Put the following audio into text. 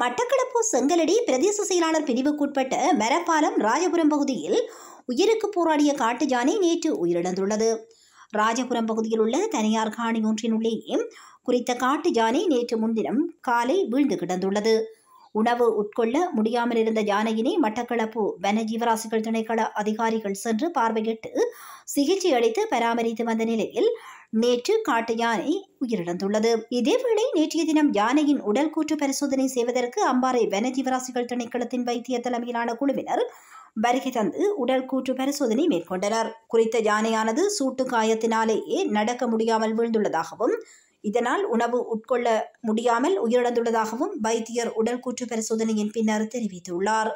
மட்டக்களப்பு செங்கலடி பிரதேச செயலாளர் பிரிவுக்குட்பட்ட மெரப்பாலம் ராஜபுரம் பகுதியில் உயிருக்கு போராடிய காட்டு யானை நேற்று உயிரிழந்துள்ளது ராஜபுரம் பகுதியில் உள்ள தனியார் காணி ஒன்றினுள்ளேயே குறித்த காட்டு யானை நேற்று முன்தினம் காலை வீழ்ந்து கிடந்துள்ளது உணவு உட்கொள்ள முடியாமல் இருந்த யானையினை மட்டக்களப்பு வன ஜீவராசிகள் திணைக்கள அதிகாரிகள் சென்று பார்வையிட்டு சிகிச்சை அளித்து பராமரித்து வந்த நிலையில் நேற்று காட்டு யானை உயிரிழந்துள்ளது இதேவேளை நேற்றைய தினம் யானையின் உடல் கூற்று பரிசோதனை செய்வதற்கு அம்பாறை வனஜீவராசிகள் திணைக்களத்தின் வைத்திய தலைமையிலான குழுவினர் வருகை தந்து உடல் கூற்று பரிசோதனை மேற்கொண்டனர் குறித்த யானையானது சூட்டு காயத்தினாலேயே நடக்க முடியாமல் வீழ்ந்துள்ளதாகவும் இதனால் உணவு உட்கொள்ள முடியாமல் உயிரிழந்துள்ளதாகவும் வைத்தியர் உடல் கூற்று பரிசோதனையின் பின்னர் தெரிவித்துள்ளார்